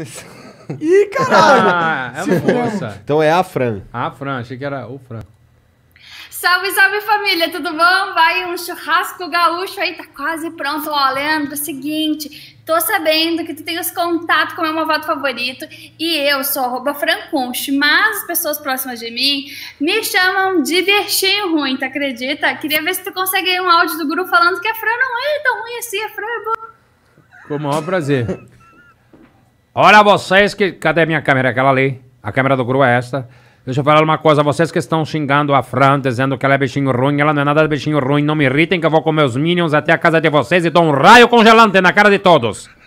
Ih, caralho! Ah, é força. Então é a Fran. A ah, Fran, achei que era o Fran. Salve, salve família, tudo bom? Vai um churrasco gaúcho aí, tá quase pronto. Ó, Leandro, seguinte, tô sabendo que tu tem os contatos com o meu malvado favorito e eu sou arroba francunche, mas as pessoas próximas de mim me chamam de verchinho ruim, tá acredita? Queria ver se tu consegue um áudio do grupo falando que a Fran não é tão ruim assim, a Fran é boa. Com o maior prazer. Olha vocês que. Cadê minha câmera? Aquela ali. A câmera do Gru é esta. Deixa eu falar uma coisa, vocês que estão xingando a Fran, dizendo que ela é bichinho ruim, ela não é nada de bichinho ruim, não me irritem que eu vou com meus minions até a casa de vocês e dou um raio congelante na cara de todos.